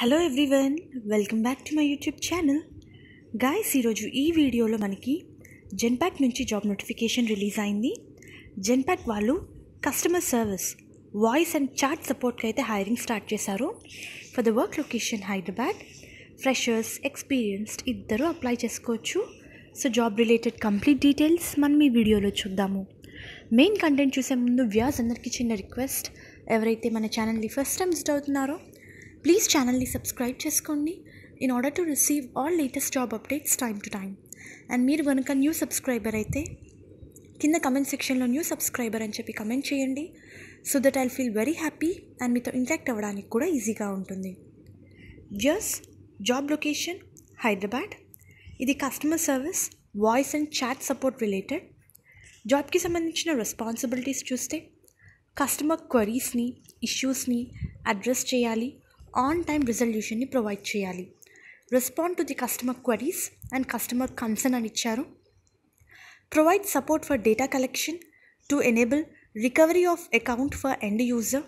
Hello everyone welcome back to my YouTube channel guys ఈరోజు ఈ వీడియోలో మనకి జెన్పాక్ నుంచి జాబ్ నోటిఫికేషన్ రిలీజ్ అయింది జెన్పాక్ వాళ్ళు customer service voice and chat సపోర్ట్కి అయితే హైరింగ్ స్టార్ట్ చేశారు for the work location Hyderabad freshers experienced ఇద్దరు అప్లై చేసుకోవచ్చు so job related complete details మనం ఈ వీడియోలో చూద్దాము మెయిన్ కంటెంట్ చూసే ముందు వ్యాస్ అందరికీ చిన్న రిక్వెస్ట్ ఎవరైతే మన ఛానల్ని ఫస్ట్ టైం విజిట్ అవుతున్నారో ప్లీజ్ ఛానల్ని సబ్స్క్రైబ్ చేసుకోండి in order to receive all latest job updates time to time and మీరు కనుక న్యూ సబ్స్క్రైబర్ అయితే కింద కమెంట్ సెక్షన్లో న్యూ సబ్స్క్రైబర్ అని చెప్పి కమెంట్ చేయండి so that I feel very happy and మీతో ఇంటరాక్ట్ అవ్వడానికి కూడా ఈజీగా ఉంటుంది జస్ జాబ్ లొకేషన్ హైదరాబాద్ ఇది customer service voice and chat support related జాబ్కి సంబంధించిన రెస్పాన్సిబిలిటీస్ చూస్తే కస్టమర్ క్వరీస్ని ఇష్యూస్ని అడ్రస్ చేయాలి ఆన్ టైం రిజల్యూషన్ని ప్రొవైడ్ చేయాలి respond to the customer queries and customer concern అని ఇచ్చారు provide support for data collection to enable recovery of account for end user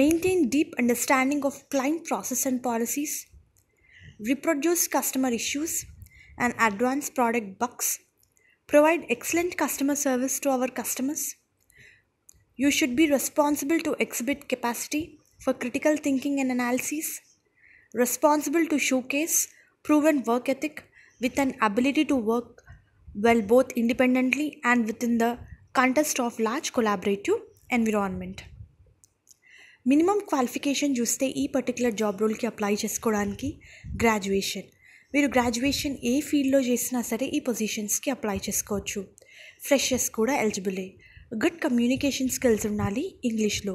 maintain deep understanding of client process and policies reproduce customer issues and advance product bugs, provide excellent customer service to our customers. You should be responsible to exhibit capacity for critical thinking and analysis, responsible to showcase proven work ethic with an ability to work well both independently and within the context of large collaborative environment minimum qualification చూస్తే ఈ particular job రోల్కి apply చేసుకోవడానికి graduation మీరు graduation ఏ ఫీల్డ్లో చేసినా సరే ఈ పొజిషన్స్కి అప్లై చేసుకోవచ్చు ఫ్రెషర్స్ కూడా ఎలిజిబులే గుడ్ కమ్యూనికేషన్ స్కిల్స్ ఉండాలి ఇంగ్లీష్లో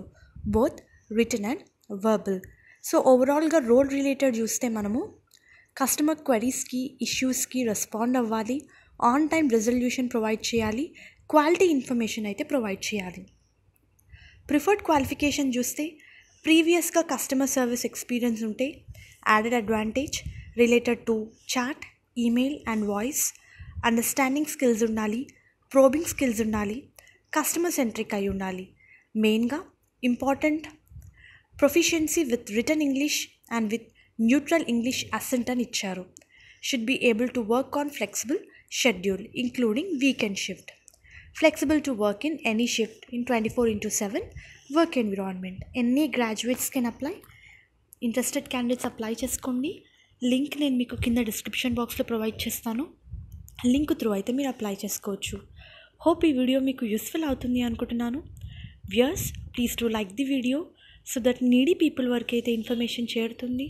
both written and verbal so ఓవరాల్గా రోల్ రిలేటెడ్ చూస్తే మనము కస్టమర్ క్వరీస్కి ఇష్యూస్కి రెస్పాండ్ అవ్వాలి ఆన్ టైం రెజల్యూషన్ ప్రొవైడ్ చేయాలి క్వాలిటీ ఇన్ఫర్మేషన్ అయితే ప్రొవైడ్ చేయాలి ప్రిఫర్డ్ క్వాలిఫికేషన్ చూస్తే ప్రీవియస్గా కస్టమర్ సర్వీస్ ఎక్స్పీరియన్స్ ఉంటే added advantage related to chat email and voice understanding skills ఉండాలి ప్రోబింగ్ స్కిల్స్ ఉండాలి కస్టమర్ సెంట్రిక్ అయి ఉండాలి మెయిన్గా important proficiency with written English and with neutral English accent అని ఇచ్చారు should be able to work on flexible schedule including weekend shift flexible to work in any shift in twenty four into seven work environment any graduates can apply interested candidates apply చేసుకోండి link నేను మీకు కింద description బాక్స్లో provide చేస్తాను link through అయితే మీరు apply చేసుకోవచ్చు hope ఈ వీడియో మీకు యూస్ఫుల్ అవుతుంది అనుకుంటున్నాను viewers please to like the video so that needy people వరకు అయితే ఇన్ఫర్మేషన్ చేరుతుంది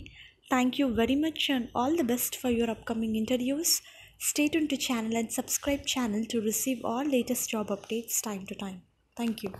thank you very much and all the best for your upcoming interviews stay tune to channel and subscribe channel to receive all latest job updates time to time thank you